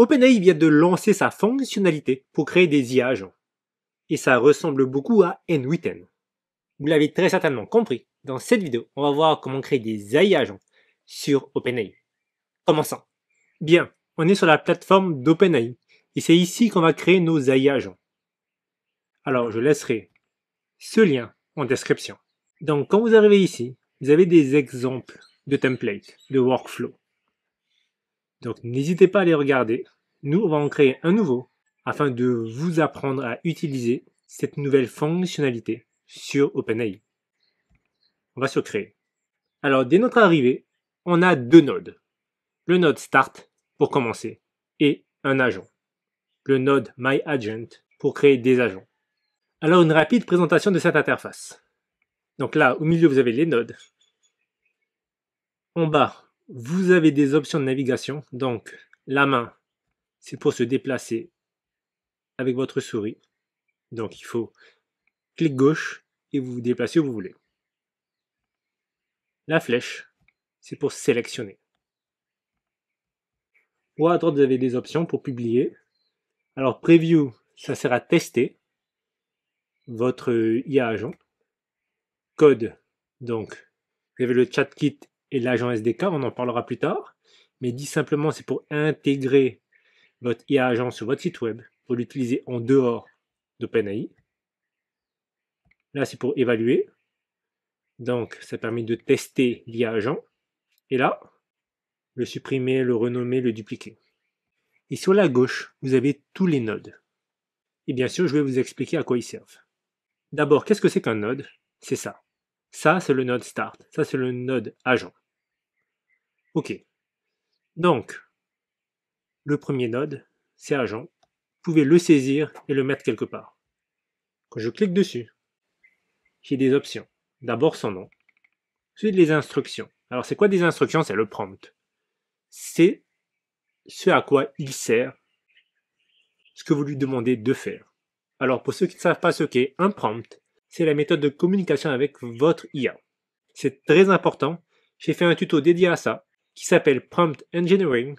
OpenAI vient de lancer sa fonctionnalité pour créer des IA agents. Et ça ressemble beaucoup à n 8 Vous l'avez très certainement compris, dans cette vidéo, on va voir comment créer des AI agents sur OpenAI. Commençons. Bien, on est sur la plateforme d'OpenAI, et c'est ici qu'on va créer nos AI agents. Alors, je laisserai ce lien en description. Donc, quand vous arrivez ici, vous avez des exemples de templates, de workflows. Donc n'hésitez pas à les regarder. Nous, on va en créer un nouveau afin de vous apprendre à utiliser cette nouvelle fonctionnalité sur OpenAI. On va se créer. Alors, dès notre arrivée, on a deux nodes. Le node Start pour commencer et un agent. Le node My Agent pour créer des agents. Alors, une rapide présentation de cette interface. Donc là, au milieu, vous avez les nodes. En bas, vous avez des options de navigation. Donc, la main, c'est pour se déplacer avec votre souris. Donc, il faut clic gauche et vous vous déplacez où vous voulez. La flèche, c'est pour sélectionner. Ou à droite, vous avez des options pour publier. Alors, preview, ça sert à tester votre IA agent. Code, donc, vous avez le chat kit et l'agent SDK, on en parlera plus tard, mais dit simplement c'est pour intégrer votre IA agent sur votre site web, pour l'utiliser en dehors d'OpenAI. Là, c'est pour évaluer. Donc, ça permet de tester l'IA agent. Et là, le supprimer, le renommer, le dupliquer. Et sur la gauche, vous avez tous les nodes. Et bien sûr, je vais vous expliquer à quoi ils servent. D'abord, qu'est-ce que c'est qu'un node C'est ça. Ça, c'est le node start. Ça, c'est le node agent. OK. Donc, le premier node, c'est agent. Vous pouvez le saisir et le mettre quelque part. Quand je clique dessus, j'ai des options. D'abord son nom. Ensuite, les instructions. Alors, c'est quoi des instructions C'est le prompt. C'est ce à quoi il sert, ce que vous lui demandez de faire. Alors, pour ceux qui ne savent pas ce qu'est un prompt, c'est la méthode de communication avec votre IA. C'est très important. J'ai fait un tuto dédié à ça qui s'appelle Prompt Engineering.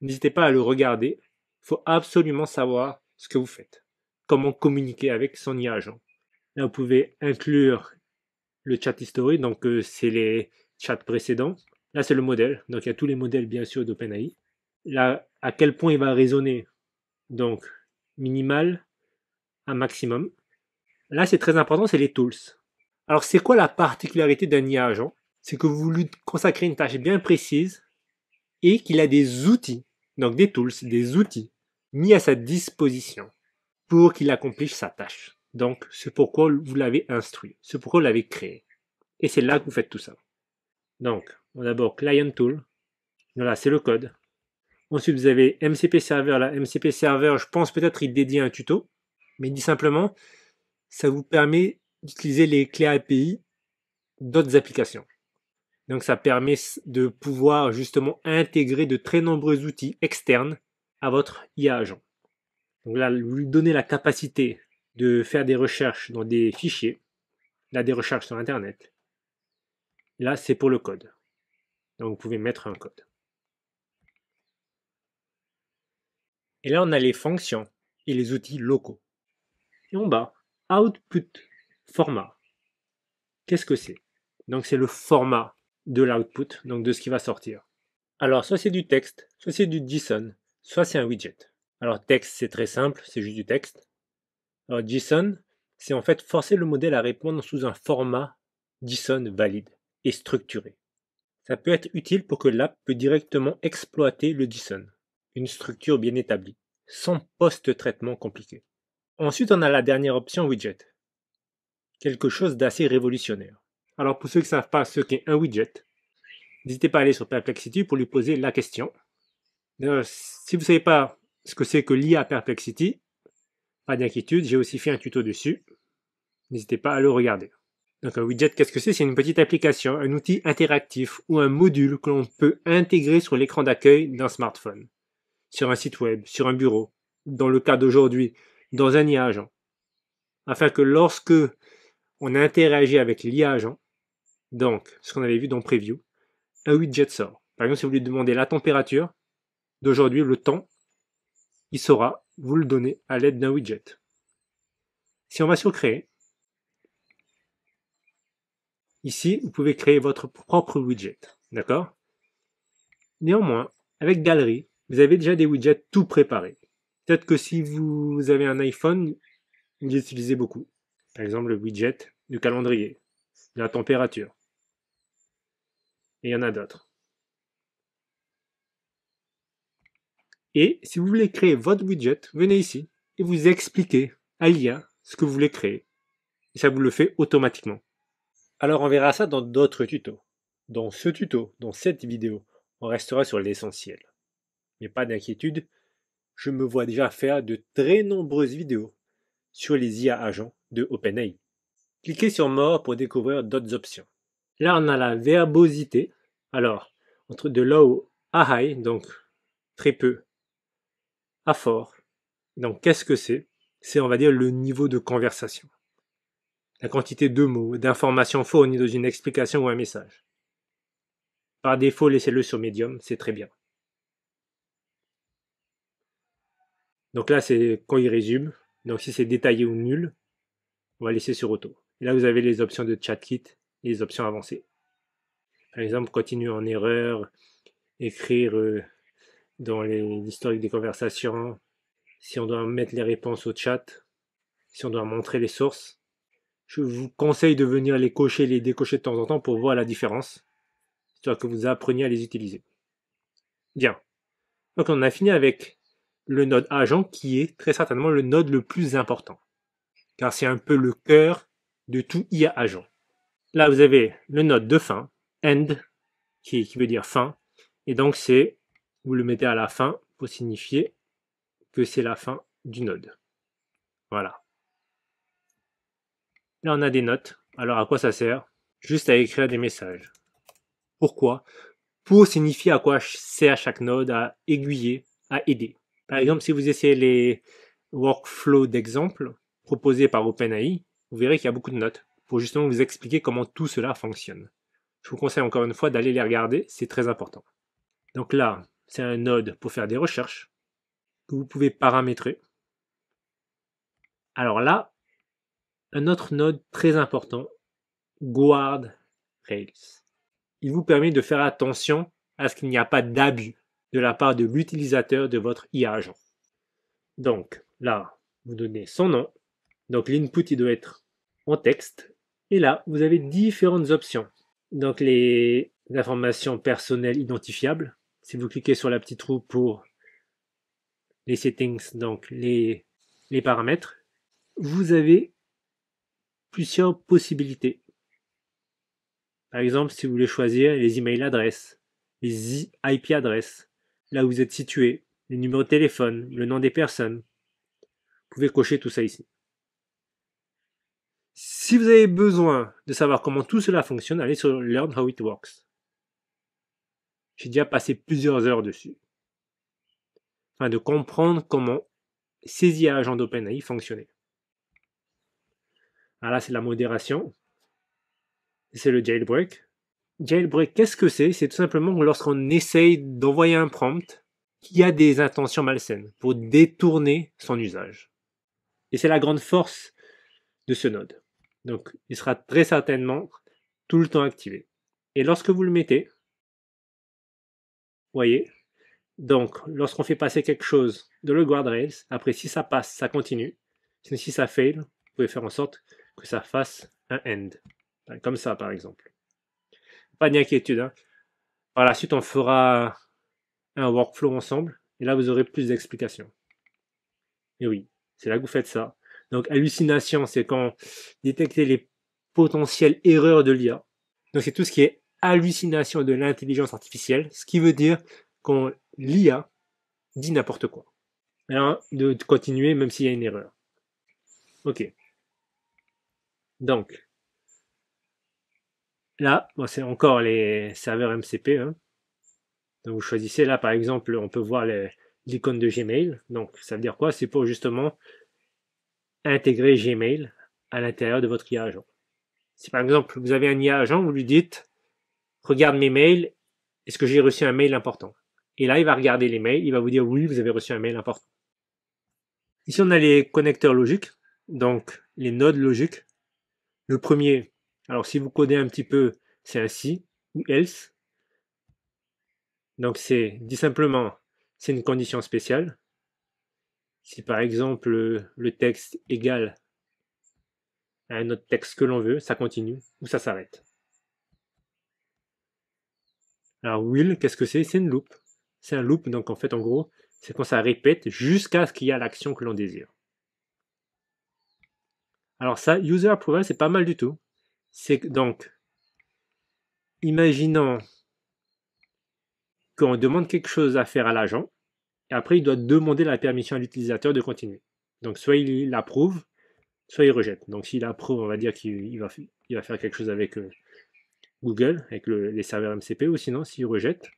N'hésitez pas à le regarder. Il faut absolument savoir ce que vous faites. Comment communiquer avec son IA agent. Là, vous pouvez inclure le chat history, donc euh, c'est les chats précédents. Là, c'est le modèle. Donc, il y a tous les modèles, bien sûr, d'OpenAI. Là, à quel point il va raisonner. Donc, minimal, à maximum. Là, c'est très important, c'est les tools. Alors, c'est quoi la particularité d'un IA agent C'est que vous lui consacrez une tâche bien précise et qu'il a des outils, donc des tools, des outils mis à sa disposition pour qu'il accomplisse sa tâche. Donc, c'est pourquoi vous l'avez instruit, c'est pourquoi vous l'avez créé. Et c'est là que vous faites tout ça. Donc, on d'abord client tool. Voilà, c'est le code. Ensuite, vous avez MCP serveur. Là, MCP serveur, je pense peut-être il dédie un tuto, mais il dit simplement ça vous permet d'utiliser les clés API d'autres applications. Donc ça permet de pouvoir justement intégrer de très nombreux outils externes à votre IA agent. Donc là, lui donner la capacité de faire des recherches dans des fichiers, là des recherches sur Internet. Là, c'est pour le code. Donc vous pouvez mettre un code. Et là, on a les fonctions et les outils locaux. Et en bas, Output format. Qu'est-ce que c'est Donc c'est le format de l'output, donc de ce qui va sortir. Alors soit c'est du texte, soit c'est du JSON, soit c'est un widget. Alors texte c'est très simple, c'est juste du texte. Alors JSON, c'est en fait forcer le modèle à répondre sous un format JSON valide et structuré. Ça peut être utile pour que l'app peut directement exploiter le JSON, une structure bien établie, sans post-traitement compliqué. Ensuite, on a la dernière option widget. Quelque chose d'assez révolutionnaire. Alors pour ceux qui ne savent pas ce qu'est un widget, n'hésitez pas à aller sur Perplexity pour lui poser la question. Euh, si vous ne savez pas ce que c'est que l'IA Perplexity, pas d'inquiétude, j'ai aussi fait un tuto dessus. N'hésitez pas à le regarder. Donc un widget, qu'est-ce que c'est C'est une petite application, un outil interactif ou un module que l'on peut intégrer sur l'écran d'accueil d'un smartphone, sur un site web, sur un bureau. Dans le cas d'aujourd'hui, dans un IA agent, afin que lorsque on interagit avec l'IA agent, donc ce qu'on avait vu dans Preview, un widget sort. Par exemple, si vous lui demandez la température d'aujourd'hui, le temps, il saura vous le donner à l'aide d'un widget. Si on va sur Créer, ici, vous pouvez créer votre propre widget, d'accord Néanmoins, avec Galerie, vous avez déjà des widgets tout préparés. Peut-être que si vous avez un iPhone, vous l'utilisez beaucoup. Par exemple, le widget du calendrier, de la température. Et il y en a d'autres. Et si vous voulez créer votre widget, venez ici et vous expliquez à l'IA ce que vous voulez créer. Et ça vous le fait automatiquement. Alors on verra ça dans d'autres tutos. Dans ce tuto, dans cette vidéo, on restera sur l'essentiel. Mais pas d'inquiétude, je me vois déjà faire de très nombreuses vidéos sur les IA agents de OpenAI. Cliquez sur More pour découvrir d'autres options. Là, on a la verbosité. Alors, entre de low à high, donc très peu à fort. Donc, qu'est-ce que c'est C'est, on va dire, le niveau de conversation. La quantité de mots, d'informations fournies dans une explication ou un message. Par défaut, laissez-le sur Medium, c'est très bien. Donc là, c'est quand il résume. Donc si c'est détaillé ou nul, on va laisser sur auto. Et là, vous avez les options de kit et les options avancées. Par exemple, continuer en erreur, écrire euh, dans l'historique des conversations, si on doit mettre les réponses au chat, si on doit montrer les sources. Je vous conseille de venir les cocher, les décocher de temps en temps pour voir la différence, histoire que vous appreniez à les utiliser. Bien. Donc on a fini avec le node agent qui est très certainement le node le plus important. Car c'est un peu le cœur de tout IA agent. Là, vous avez le node de fin, end, qui, veut dire fin. Et donc, c'est, vous le mettez à la fin pour signifier que c'est la fin du node. Voilà. Là, on a des notes. Alors, à quoi ça sert Juste à écrire des messages. Pourquoi Pour signifier à quoi sert chaque node, à aiguiller, à aider. Par exemple, si vous essayez les workflows d'exemple proposés par OpenAI, vous verrez qu'il y a beaucoup de notes pour justement vous expliquer comment tout cela fonctionne. Je vous conseille encore une fois d'aller les regarder, c'est très important. Donc là, c'est un node pour faire des recherches que vous pouvez paramétrer. Alors là, un autre node très important, Guard Rails. Il vous permet de faire attention à ce qu'il n'y a pas d'abus de la part de l'utilisateur de votre IA-agent. Donc là, vous donnez son nom. Donc l'input, il doit être en texte. Et là, vous avez différentes options. Donc les informations personnelles identifiables. Si vous cliquez sur la petite roue pour les settings, donc les, paramètres, vous avez plusieurs possibilités. Par exemple, si vous voulez choisir les email adresses, les IP adresses, là où vous êtes situé, les numéros de téléphone, le nom des personnes. Vous pouvez cocher tout ça ici. Si vous avez besoin de savoir comment tout cela fonctionne, allez sur Learn How It Works. J'ai déjà passé plusieurs heures dessus. Afin de comprendre comment saisir un l'agent d'OpenAI fonctionnait. Alors ah là, c'est la modération. C'est le jailbreak. Jailbreak, qu'est-ce que c'est C'est tout simplement lorsqu'on essaye d'envoyer un prompt qui a des intentions malsaines pour détourner son usage. Et c'est la grande force de ce node. Donc il sera très certainement tout le temps activé. Et lorsque vous le mettez, voyez, donc lorsqu'on fait passer quelque chose de le guardrails, après si ça passe, ça continue. Si ça fail, vous pouvez faire en sorte que ça fasse un end. Comme ça par exemple. Pas d'inquiétude. Hein. Par la suite, on fera un workflow ensemble. Et là, vous aurez plus d'explications. Et oui, c'est là que vous faites ça. Donc, hallucination, c'est quand détecter les potentielles erreurs de l'IA. Donc, c'est tout ce qui est hallucination de l'intelligence artificielle, ce qui veut dire qu'on l'IA dit n'importe quoi. Alors, de continuer même s'il y a une erreur. Ok. Donc, Là, c'est encore les serveurs MCP. Hein. Donc vous choisissez là, par exemple, on peut voir l'icône de Gmail. Donc ça veut dire quoi C'est pour justement intégrer Gmail à l'intérieur de votre IA agent. Si par exemple vous avez un IA agent, vous lui dites regarde mes mails, est-ce que j'ai reçu un mail important Et là, il va regarder les mails, il va vous dire oui, vous avez reçu un mail important. Ici, on a les connecteurs logiques, donc les nodes logiques. Le premier, alors si vous codez un petit peu, c'est ainsi, ou else. Donc c'est dit simplement, c'est une condition spéciale. Si par exemple le texte égale à un autre texte que l'on veut, ça continue ou ça s'arrête. Alors will, qu'est-ce que c'est C'est une loop. C'est un loop, donc en fait en gros, c'est quand ça répète jusqu'à ce qu'il y ait l'action que l'on désire. Alors ça, user approval, c'est pas mal du tout. C'est donc, imaginons qu'on demande quelque chose à faire à l'agent, et après il doit demander la permission à l'utilisateur de continuer. Donc soit il l'approuve, soit il rejette. Donc s'il approuve, on va dire qu'il va, faire quelque chose avec euh, Google, avec les serveurs MCP, ou sinon s'il rejette,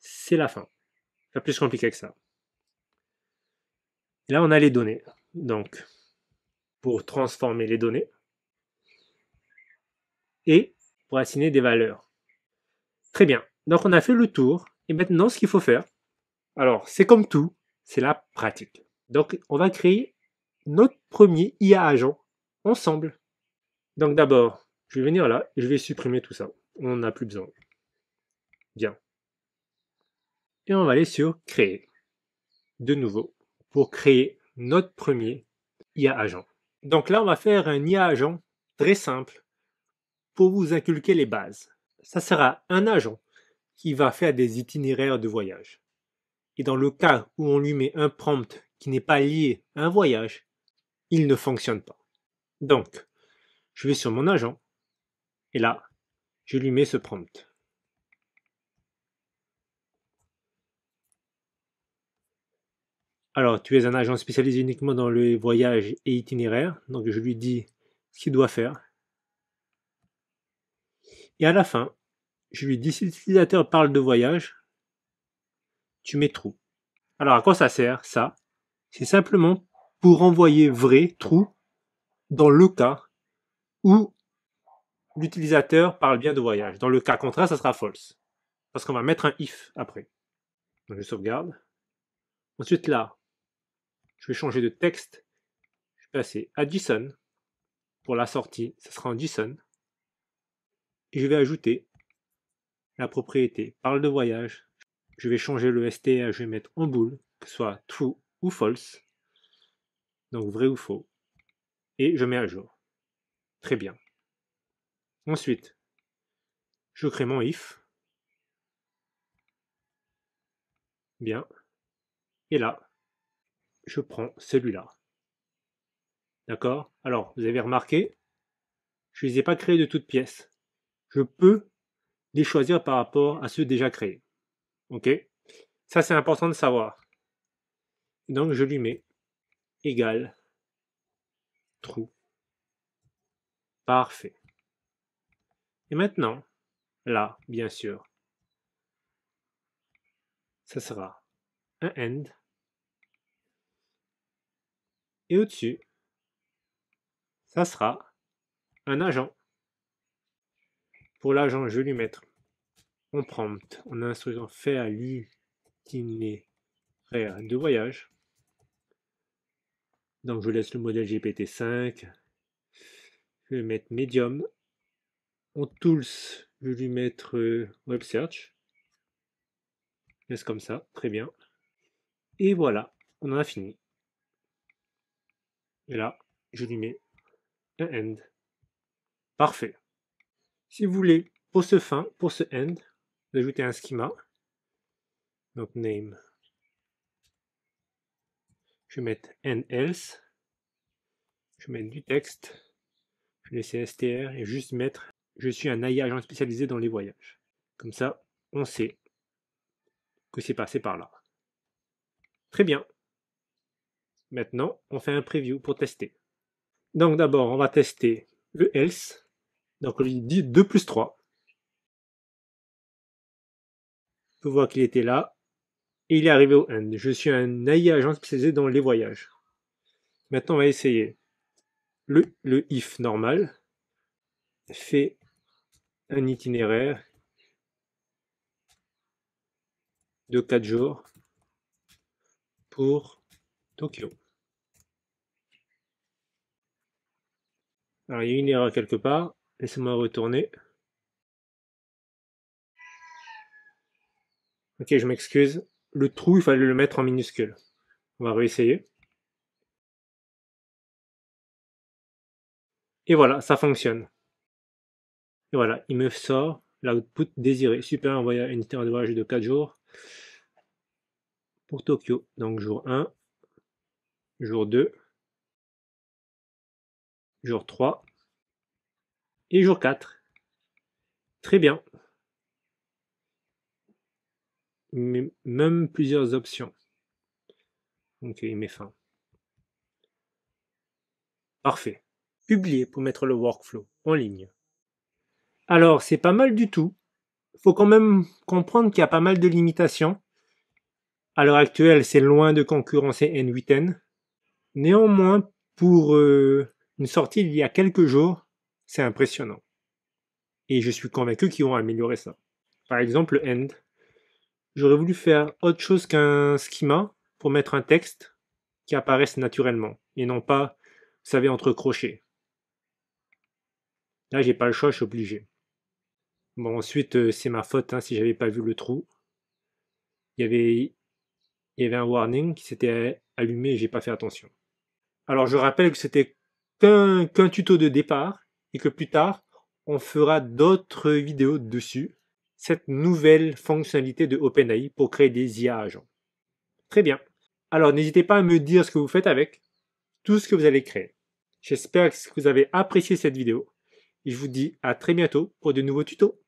c'est la fin. C'est plus compliqué que ça. Là, on a les données. Donc, transformer les données et pour assigner des valeurs. Très bien. Donc on a fait le tour. Et maintenant, ce qu'il faut faire, alors c'est comme tout, c'est la pratique. Donc on va créer notre premier IA agent ensemble. Donc d'abord, je vais venir là je vais supprimer tout ça. On n'en a plus besoin. Bien. Et on va aller sur créer. De nouveau, pour créer notre premier IA agent. Donc là, on va faire un agent très simple pour vous inculquer les bases. Ça sera un agent qui va faire des itinéraires de voyage. Et dans le cas où on lui met un prompt qui n'est pas lié à un voyage, il ne fonctionne pas. Donc, je vais sur mon agent et là, je lui mets ce prompt. Alors, tu es un agent spécialisé uniquement dans les voyages et itinéraires, donc je lui dis ce qu'il doit faire. Et à la fin, je lui dis si l'utilisateur parle de voyage, tu mets true. Alors, à quoi ça sert, ça C'est simplement pour envoyer vrai, true, dans le cas où l'utilisateur parle bien de voyage. Dans le cas contraire, ça sera false. Parce qu'on va mettre un if après. Donc je sauvegarde. Ensuite là, je vais changer de texte. Je vais passer à JSON. Pour la sortie, ce sera en JSON. Et je vais ajouter la propriété parle de voyage. Je vais changer le STA. je vais mettre en boule, que ce soit true ou false. Donc vrai ou faux. Et je mets à jour. Très bien. Ensuite, je crée mon if. Bien. Et là, je prends celui-là. D'accord Alors, vous avez remarqué, je ne les ai pas créés de toutes pièces. Je peux les choisir par rapport à ceux déjà créés. Ok Ça, c'est important de savoir. Donc, je lui mets égal trou. Parfait. Et maintenant, là, bien sûr, ça sera un end et au-dessus, ça sera un agent. Pour l'agent, je vais lui mettre on prompt en instruisant à l'itinéraire de voyage. Donc je laisse le modèle GPT-5. Je vais mettre Medium. En Tools, je vais lui mettre euh, Web Search. Je laisse comme ça, très bien. Et voilà, on en a fini. Et là, je lui mets un end. Parfait. Si vous voulez, pour ce fin, pour ce end, vous un schema. Donc name. Je vais mettre end else. Je vais mettre du texte. Je vais laisser str et juste mettre je suis un AI agent spécialisé dans les voyages. Comme ça, on sait que c'est passé par là. Très bien. Maintenant, on fait un preview pour tester. Donc d'abord, on va tester le else. Donc on lui dit 2 plus 3. On peut voir qu'il était là. Et il est arrivé au end. Je suis un AI agent spécialisé dans les voyages. Maintenant, on va essayer le, le if normal. Fait un itinéraire de 4 jours pour Tokyo. Alors, il y a une erreur quelque part. Laissez-moi retourner. Ok, je m'excuse. Le trou, il fallait le mettre en minuscule. On va réessayer. Et voilà, ça fonctionne. Et voilà, il me sort l'output désiré. Super, envoyé à une de voyage de 4 jours pour Tokyo. Donc jour 1, jour 2, jour 3 et jour 4. Très bien. Même plusieurs options. Ok, il met fin. Parfait. Publier pour mettre le workflow en ligne. Alors, c'est pas mal du tout. faut quand même comprendre qu'il y a pas mal de limitations. À l'heure actuelle, c'est loin de concurrencer N8N, Néanmoins, pour euh, une sortie il y a quelques jours, c'est impressionnant. Et je suis convaincu qu'ils vont améliorer ça. Par exemple, end. J'aurais voulu faire autre chose qu'un schema pour mettre un texte qui apparaisse naturellement et non pas, vous savez, entre crochets. Là, j'ai pas le choix, je suis obligé. Bon, ensuite, euh, c'est ma faute hein, si j'avais pas vu le trou. Il y avait, il y avait un warning qui s'était allumé et j'ai pas fait attention. Alors je rappelle que c'était qu'un tuto de départ et que plus tard, on fera d'autres vidéos dessus, cette nouvelle fonctionnalité de OpenAI pour créer des IA agents. Très bien. Alors n'hésitez pas à me dire ce que vous faites avec, tout ce que vous allez créer. J'espère que vous avez apprécié cette vidéo et je vous dis à très bientôt pour de nouveaux tutos.